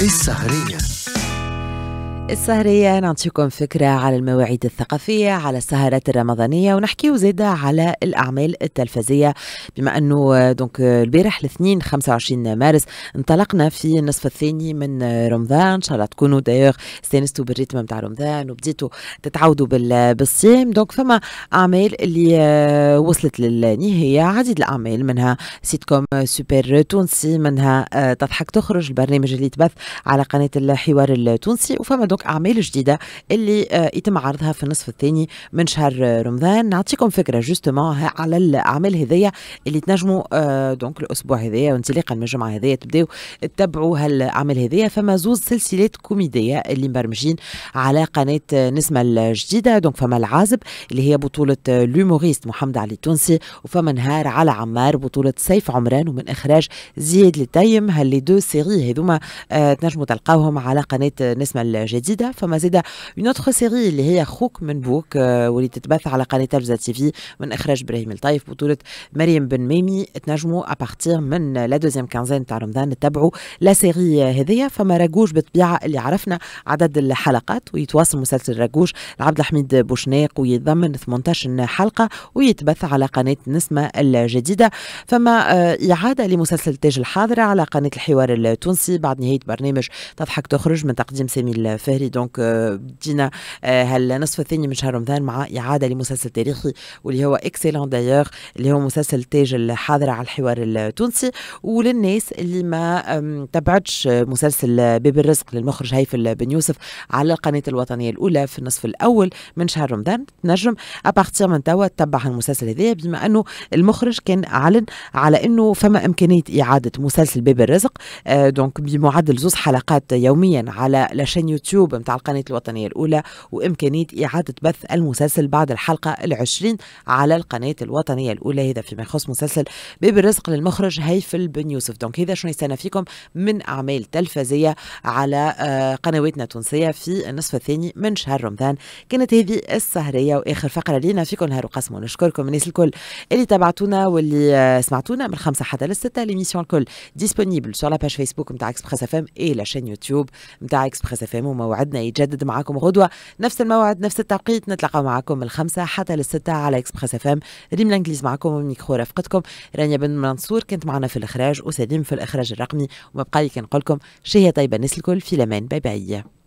السهرية السهرية نعطيكم فكرة على المواعيد الثقافية على السهرات الرمضانية ونحكيو زادة على الأعمال التلفزية بما أنه دونك البارح الاثنين 25 مارس انطلقنا في النصف الثاني من رمضان إن شاء الله تكونوا دايوغ استانستوا بالريتم نتاع رمضان وبديتوا تتعودوا بالصيام دونك فما أعمال اللي آه، وصلت للنهاية عديد الأعمال منها سيت كوم سوبر تونسي منها آه، تضحك تخرج البرنامج اللي تبث على قناة الحوار التونسي وفما دونك دونك اعمال جديده اللي آه، يتم عرضها في النصف الثاني من شهر آه، رمضان نعطيكم فكره جوستومون على الاعمال هذيا اللي تنجموا دونك آه، الاسبوع هذيا وانطلاقا من الجمعه هذيا تبداو تتبعوا هالاعمال هذيا فما زوز سلسلات كوميديه اللي مبرمجين على قناه نسمه الجديده دونك فما العازب اللي هي بطوله لوموريست محمد علي التونسي وفما نهار على عمار بطوله سيف عمران ومن اخراج زياد لتيم هاللي دو سيري هذوما تنجموا تلقاوهم على قناه نسمه الجديده جديده فما زاده اون اوتر سيري اللي هي خوك من بوك آه، واللي تتبث على قناه تلفزه تي في من اخراج ابراهيم الطايف بطوله مريم بن ميمي تنجموا ابارتير من لا دوزيام كانزين تاع رمضان تتبعوا لا سيري هذيا فما راجوش بالطبيعه اللي عرفنا عدد الحلقات ويتواصل مسلسل راجوش لعبد الحميد بوشناق ويتضمن 18 حلقه ويتبث على قناه نسمه الجديده فما آه، اعاده لمسلسل تاج الحاضره على قناه الحوار التونسي بعد نهايه برنامج تضحك تخرج من تقديم سامي الفهد الجزائري دونك بدينا آه، آه، هالنصف الثاني من شهر رمضان مع إعادة لمسلسل تاريخي واللي هو اكسلون دايوغ اللي هو مسلسل تاج الحاضرة على الحوار التونسي وللناس اللي ما تبعتش مسلسل باب الرزق للمخرج هيفل بن يوسف على القناة الوطنية الأولى في النصف الأول من شهر رمضان تنجم أبارتير من توا تتبع المسلسل هذايا بما أنه المخرج كان أعلن على أنه فما إمكانية إعادة مسلسل باب الرزق آه، دونك بمعدل زوز حلقات يوميا على لاشين يوتيوب اليوتيوب متاع القناة الوطنية الأولى وإمكانية إعادة بث المسلسل بعد الحلقة العشرين على القناة الوطنية الأولى هذا فيما يخص مسلسل باب الرزق للمخرج هيفل بن يوسف دونك هذا شنو يستنى فيكم من أعمال تلفزية على آه، قنواتنا التونسية في النصف الثاني من شهر رمضان كانت هذه السهرية وآخر فقرة لينا فيكم نهار وقسم ونشكركم الناس الكل اللي تابعتونا واللي آه، سمعتونا من الخمسة حتى للستة ليميسيون الكل ديسبونيبل سور لاباج فيسبوك نتاع اكسبريس اف ام اي لاشين يوتيوب نتاع اكسبريس اف ام موعدنا يتجدد معكم غدوة نفس الموعد نفس التوقيت نتلقى معكم من الخمسة حتى للستة على اكسبريس اف ام ريم لانجليز معكم وميكرو رفقتكم رانيا بن منصور كنت معنا في الاخراج وسليم في الاخراج الرقمي ومبقى لي كنقول لكم شهية طيبة الناس الكل في لمان باي باي